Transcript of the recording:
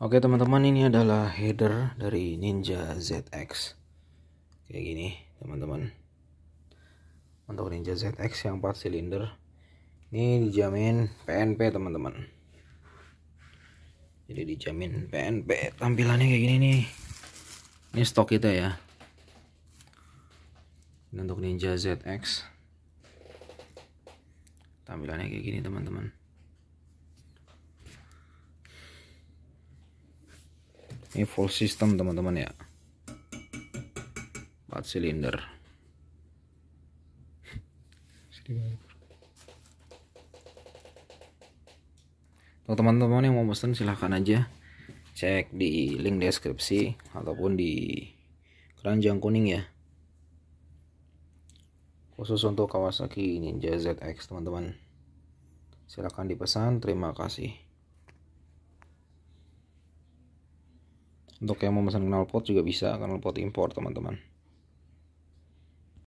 Oke teman-teman ini adalah header dari Ninja ZX Kayak gini teman-teman Untuk Ninja ZX yang 4 silinder Ini dijamin PNP teman-teman Jadi dijamin PNP Tampilannya kayak gini nih Ini stok kita ya Ini untuk Ninja ZX Tampilannya kayak gini teman-teman ini full system teman-teman ya 4 silinder untuk teman-teman yang mau pesen silahkan aja cek di link deskripsi ataupun di keranjang kuning ya khusus untuk Kawasaki Ninja ZX teman-teman silahkan dipesan terima kasih untuk yang mau pesan knalpot juga bisa knalpot impor teman-teman